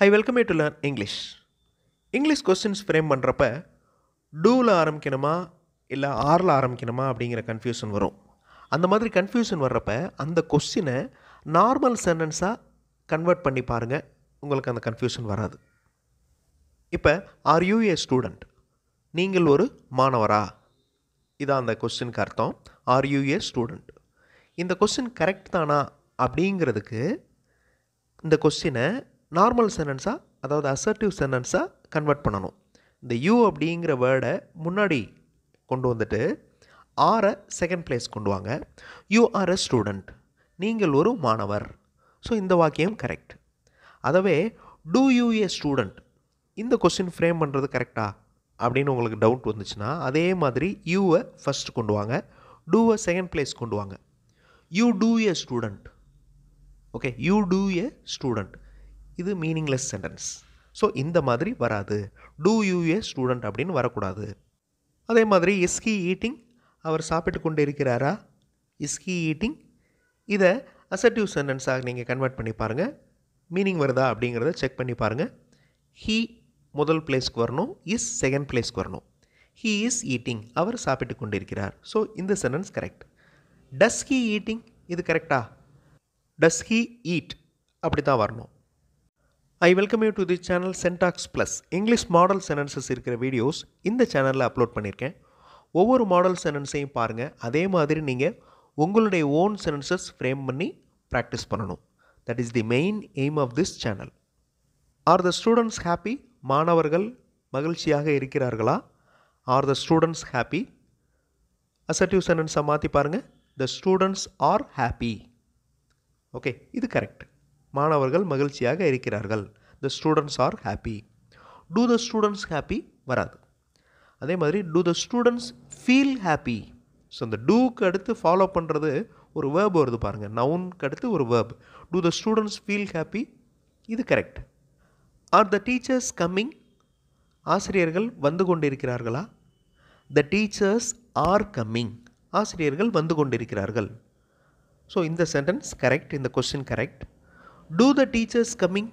high welcome you to learn English English questions frame பண்ணுறப்ப டூவில் ஆரம்பிக்கணுமா இல்லை ஆரில் ஆரம்பிக்கணுமா அப்படிங்கிற கன்ஃபியூஷன் வரும் அந்த மாதிரி கன்ஃபியூஷன் வர்றப்ப அந்த கொஸ்டினை நார்மல் சென்டென்ஸாக கன்வெர்ட் பண்ணி பாருங்கள் உங்களுக்கு அந்த கன்ஃபியூஷன் வராது இப்போ ஆர் யூ ஏ ஸ்டூடெண்ட் நீங்கள் ஒரு மாணவரா இதான் அந்த கொஸ்டினுக்கு அர்த்தம் ஆர் யூ ஏ ஸ்டூடெண்ட் இந்த கொஸ்டின் கரெக்ட் தானா அப்படிங்கிறதுக்கு இந்த கொஸ்டினை நார்மல் சென்டென்ஸாக அதாவது அசர்ட்டிவ் சென்டென்ஸாக கன்வெர்ட் பண்ணணும் இந்த யூ அப்படிங்கிற வேர்டை முன்னாடி கொண்டு வந்துட்டு ஆரை செகண்ட் பிளேஸ் கொண்டு வாங்க யூ ஆர் அ ஸ்டூடெண்ட் நீங்கள் ஒரு மாணவர் ஸோ இந்த வாக்கியம் கரெக்ட் அதவே டூ யூ ஏ ஸ்டூடெண்ட் இந்த கொஸ்டின் ஃப்ரேம் பண்ணுறது கரெக்டா அப்படின்னு உங்களுக்கு டவுட் வந்துச்சுன்னா அதே மாதிரி யூவை ஃபஸ்ட் கொண்டு வாங்க டூவை செகண்ட் பிளேஸ் கொண்டு வாங்க you do a student okay you do a student இது மீனிங்லெஸ் சென்டென்ஸ் ஸோ இந்த மாதிரி வராது டூ யூஏ ஸ்டூடெண்ட் அப்படின்னு வரக்கூடாது அதே மாதிரி இஸ்கி ஈட்டிங் அவர் சாப்பிட்டு கொண்டு இருக்கிறாரா இஸ்கி ஈட்டிங் இதை அசட்டிவ் சென்டென்ஸாக நீங்கள் கன்வெர்ட் பண்ணி பாருங்கள் மீனிங் வருதா அப்படிங்கிறத செக் பண்ணி பாருங்கள் ஹீ முதல் பிளேஸ்க்கு வரணும் இஸ் செகண்ட் பிளேஸ்க்கு வரணும் ஹீ இஸ் ஈட்டிங் அவர் சாப்பிட்டு கொண்டு இருக்கிறார் ஸோ இந்த sentence correct does he eating இது கரெக்டா டஸ் ஹீ ஈட் அப்படி தான் வரணும் I welcome you to the channel syntax plus English model sentences இருக்கிற வீடியோஸ் இந்த சேனலில் அப்லோட் பண்ணியிருக்கேன் ஒவ்வொரு மாடல் சென்டென்ஸையும் பாருங்கள் அதே மாதிரி நீங்கள் உங்களுடைய ஓன் சென்டென்சஸ் ஃப்ரேம் பண்ணி ப்ராக்டிஸ் பண்ணணும் that is the main aim of this channel are the students happy மாணவர்கள் மகிழ்ச்சியாக இருக்கிறார்களா are the students happy assertive சென்டென்ஸை மாற்றி பாருங்கள் the students are happy okay இது கரெக்ட் மாணவர்கள் மகிழ்ச்சியாக இருக்கிறார்கள் the students are happy do the students happy வராது அதே மாதிரி do the students feel happy so அந்த டூக்கு அடுத்து ஃபாலோ பண்ணுறது ஒரு வேர்பு வருது பாருங்கள் நவுனுக்கு அடுத்து ஒரு verb do the students feel happy இது correct are the teachers coming ஆசிரியர்கள் வந்து கொண்டிருக்கிறார்களா த டீச்சர்ஸ் ஆர் கம்மிங் ஆசிரியர்கள் வந்து கொண்டிருக்கிறார்கள் ஸோ இந்த சென்டென்ஸ் கரெக்ட் இந்த question correct do the teachers coming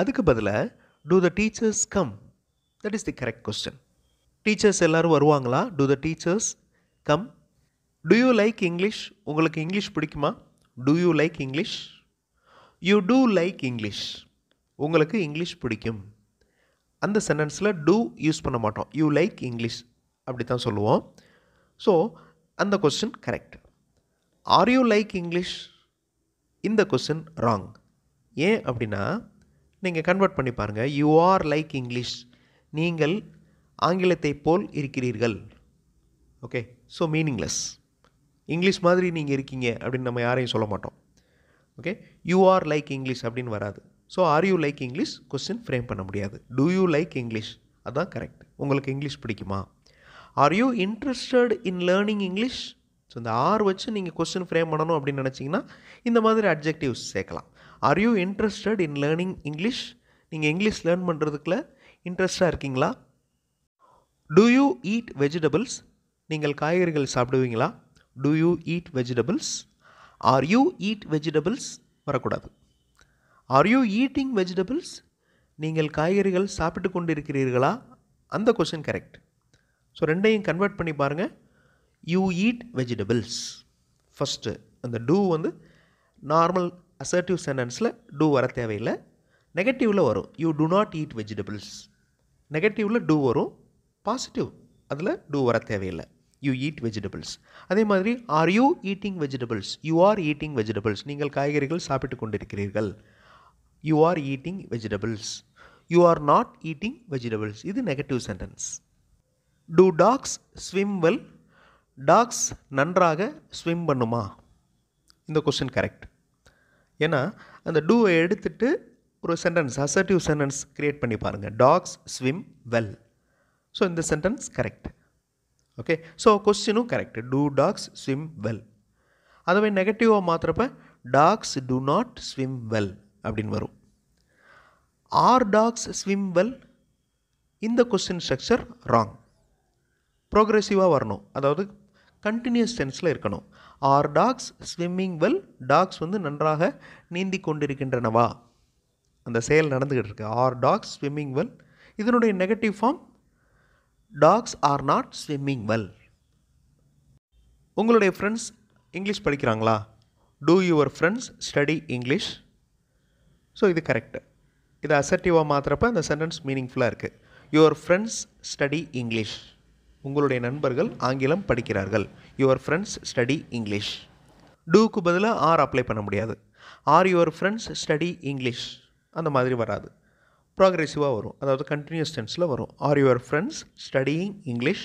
அதுக்கு பதிலாக do the teachers come that is the correct question teachers எல்லோரும் வருவாங்களா do the teachers come do you like English உங்களுக்கு இங்கிலீஷ் பிடிக்குமா do you like English you do like English உங்களுக்கு English பிடிக்கும் அந்த சென்டென்ஸில் two use பண்ண மாட்டோம் யூ லைக் இங்கிலீஷ் அப்படி தான் சொல்லுவோம் ஸோ அந்த question correct are you like English இந்த கொஸ்டின் ராங் ஏன் அப்படின்னா நீங்கள் கன்வெர்ட் பண்ணி பாருங்கள் யூ ஆர் லைக் இங்கிலீஷ் நீங்கள் ஆங்கிலத்தை போல் இருக்கிறீர்கள் ஓகே ஸோ மீனிங்லெஸ் இங்கிலீஷ் மாதிரி நீங்கள் இருக்கீங்க அப்படின்னு நம்ம யாரையும் சொல்ல மாட்டோம் okay you are like English அப்படின்னு வராது so are you like English question frame பண்ண முடியாது டூ யூ லைக் இங்கிலீஷ் அதுதான் கரெக்ட் உங்களுக்கு இங்கிலீஷ் பிடிக்குமா are you interested in learning English so இந்த ஆர் வச்சு நீங்கள் கொஸ்டின் ஃப்ரேம் பண்ணணும் அப்படின்னு நினச்சிங்கன்னா இந்த மாதிரி அப்ஜெக்டிவ்ஸ் சேர்க்கலாம் are you interested in learning English நீங்கள் இங்கிலீஷ் லேர்ன் பண்ணுறதுக்குள்ள இன்ட்ரெஸ்டாக இருக்கீங்களா டூ யூ ஈட் வெஜிடபிள்ஸ் நீங்கள் காய்கறிகள் சாப்பிடுவீங்களா do you eat vegetables are you eat vegetables வரக்கூடாது ஆர் யூ ஈட்டிங் வெஜிடபிள்ஸ் நீங்கள் காய்கறிகள் சாப்பிட்டு கொண்டு இருக்கிறீர்களா அந்த கொஷின் கரெக்ட் ஸோ ரெண்டையும் கன்வெர்ட் பண்ணி பாருங்கள் யூ ஈட் வெஜிடபிள்ஸ் ஃபஸ்ட்டு அந்த டூ வந்து நார்மல் அசர்ட்டிவ் சென்டென்ஸில் டூ வர தேவையில்லை நெகட்டிவில் வரும் you do not eat vegetables நெகட்டிவில் two வரும் பாசிட்டிவ் அதில் டூ வர தேவையில்லை யூ ஈட் வெஜிடபிள்ஸ் அதே மாதிரி are you eating vegetables you are eating vegetables நீங்கள் காய்கறிகள் சாப்பிட்டு கொண்டிருக்கிறீர்கள் you are eating vegetables you are not eating vegetables இது negative sentence do dogs swim well dogs நன்றாக ஸ்விம் பண்ணுமா இந்த கொஸ்டின் கரெக்ட் ஏன்னா அந்த டூவை எடுத்துட்டு ஒரு சென்டென்ஸ் அசர்டிவ் சென்டென்ஸ் க்ரியேட் பண்ணி பாருங்கள் டாக்ஸ் ஸ்விம் வெல் ஸோ இந்த சென்டென்ஸ் கரெக்ட் ஓகே ஸோ கொஸ்டினும் correct do dogs swim well அதுவே நெகட்டிவாக மாற்றுறப்ப dogs do not swim well அப்படின்னு வரும் ஆர் டாக்ஸ் ஸ்விம் வெல் இந்த கொஸ்டின் ஸ்ட்ரக்சர் ராங் ப்ரோக்ரெசிவாக வரணும் அதாவது கண்டினியூஸ் டென்ஸில் இருக்கணும் are dogs swimming well dogs வந்து நன்றாக நீந்தி கொண்டிருக்கின்றனவா அந்த செயல் நடந்துக்கிட்டு இருக்கு ஆர் டாக்ஸ் ஸ்விம்மிங் வெல் இதனுடைய negative form dogs are not swimming well உங்களுடைய ஃப்ரெண்ட்ஸ் இங்கிலீஷ் படிக்கிறாங்களா do your friends study English so இது கரெக்டு இது அசர்டிவாக மாத்திரப்ப அந்த சென்டென்ஸ் மீனிங்ஃபுல்லாக இருக்குது யுவர் ஃப்ரெண்ட்ஸ் ஸ்டடி இங்கிலீஷ் உங்களுடைய நண்பர்கள் ஆங்கிலம் படிக்கிறார்கள் யுவர் ஃப்ரெண்ட்ஸ் ஸ்டடி இங்கிலீஷ் டூக்கு பதிலாக ஆர் அப்ளை பண்ண முடியாது are your friends study English அந்த மாதிரி வராது ப்ராக்ரெசிவாக வரும் அதாவது கண்டினியூஸ் டென்ஸில் வரும் ஆர் யுவர் ஃப்ரெண்ட்ஸ் ஸ்டடியிங் இங்கிலீஷ்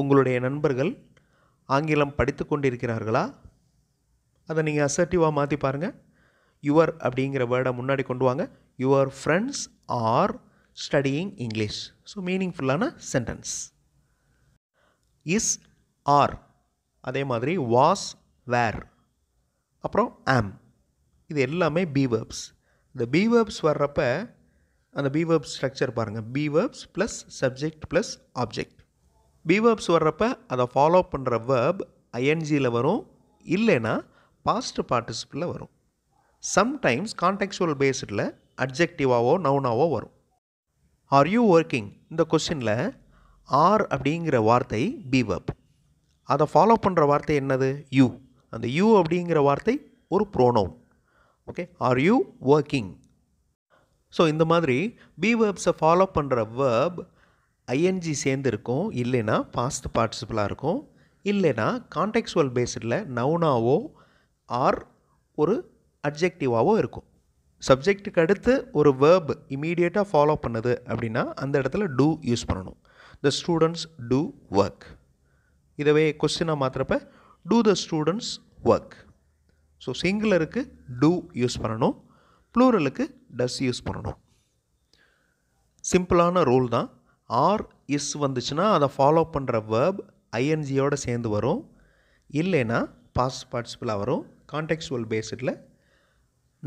உங்களுடைய நண்பர்கள் ஆங்கிலம் படித்து கொண்டிருக்கிறார்களா அதை நீங்கள் அசர்ட்டிவாக மாற்றி பாருங்கள் யுவர் அப்படிங்கிற வேர்டை முன்னாடி கொண்டு வாங்க your friends are studying English so மீனிங்ஃபுல்லான சென்டென்ஸ் இஸ் ஆர் அதே மாதிரி வாஸ் வேர் அப்புறம் ஆம் இது எல்லாமே பிவர்ப்ஸ் இந்த பிவர்ப்ஸ் வேர்ப்ஸ் வர்றப்ப அந்த பி வேர்ப்ஸ் ஸ்ட்ரக்சர் பாருங்கள் be verbs plus subject plus object be verbs verbs வர்றப்ப அதை ஃபாலோ பண்ணுற வேர்ப் ஐஎன்ஜியில் வரும் இல்லைன்னா பாஸ்ட் பார்ட்டிசிபிளில் வரும் சம்டைம்ஸ் கான்டெக்சுவல் பேஸ்டில் அட்ஜெக்டிவாவோ நவுனாவோ வரும் ஆர் யூ ஒர்க்கிங் இந்த கொஸ்டினில் ஆர் அப்படிங்கிற வார்த்தை பிவப் அதை ஃபாலோ பண்ணுற வார்த்தை என்னது யூ அந்த யூ அப்படிங்கிற வார்த்தை ஒரு pronoun okay are you working so இந்த மாதிரி பிவர்ப்ஸை ஃபாலோ பண்ணுற வேர்ப் ஐஎன்ஜி சேர்ந்துருக்கும் இல்லைன்னா பாஸ்ட் பார்ட்டிசிபிளாக இருக்கும் இல்லைன்னா கான்டெக்சுவல் பேஸ்டில் நவுனாவோ ஆர் ஒரு அப்ஜெக்டிவாகவோ இருக்கும் சப்ஜெக்டுக்கு அடுத்து ஒரு வேர்ப் இமீடியட்டாக ஃபாலோ பண்ணுது அப்படின்னா அந்த இடத்துல டூ யூஸ் பண்ணணும் த ஸ்டூடெண்ட்ஸ் டூ ஒர்க் இதவே கொஸ்டினாக மாத்திரப்ப do the students work so சிங்கிளருக்கு டூ யூஸ் பண்ணணும் ப்ளூரலுக்கு டஸ் யூஸ் பண்ணணும் சிம்பிளான ரூல் தான் ஆர் இஸ் வந்துச்சுன்னா அதை ஃபாலோ பண்ணுற வேர்ப் ஐஎன்ஜியோடு சேர்ந்து வரும் இல்லைன்னா பாஸ் பார்ட்டிசிபிளாக வரும் கான்டெக்சுவல் பேஸ்டில்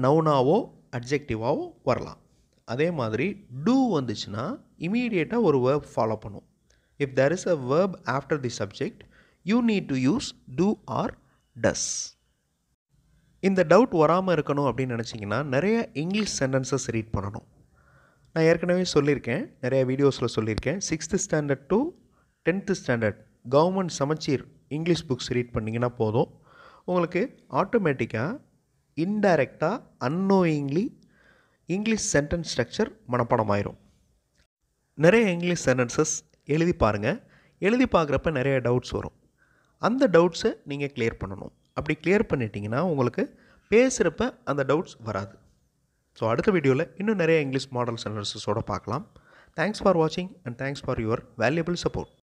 நவுனாவோ அப்ஜெக்டிவாவோ வரலாம் அதே மாதிரி டூ வந்துச்சுன்னா இமீடியட்டாக ஒரு வேர்ப் ஃபாலோ பண்ணும் if there is a verb after the subject you need to use do or does இந்த டவுட் வராமல் இருக்கணும் அப்படின்னு நினச்சிங்கன்னா நிறைய இங்கிலீஷ் சென்டென்சஸ் ரீட் பண்ணணும் நான் ஏற்கனவே சொல்லியிருக்கேன் நிறைய வீடியோஸில் சொல்லியிருக்கேன் sixth standard to tenth standard government சமச்சீர் இங்கிலீஷ் புக்ஸ் ரீட் பண்ணிங்கன்னா போதும் உங்களுக்கு ஆட்டோமேட்டிக்காக இன்டைரக்டாக அன்னோயிங்லி இங்கிலீஷ் சென்டென்ஸ் ஸ்ட்ரக்சர் மனப்பாடம் ஆயிரும் நிறைய இங்கிலீஷ் சென்டென்சஸ் எழுதி பாருங்கள் எழுதி பார்க்குறப்ப நிறைய டவுட்ஸ் வரும் அந்த டவுட்ஸை நீங்கள் கிளியர் பண்ணணும் அப்படி கிளியர் பண்ணிட்டீங்கன்னா உங்களுக்கு பேசுகிறப்ப அந்த டவுட்ஸ் வராது ஸோ அடுத்த வீடியோவில் இன்னும் நிறைய இங்கிலீஷ் மாடல் சென்டென்சஸோடு பார்க்கலாம் தேங்க்ஸ் ஃபார் வாட்சிங் and thanks for your valuable support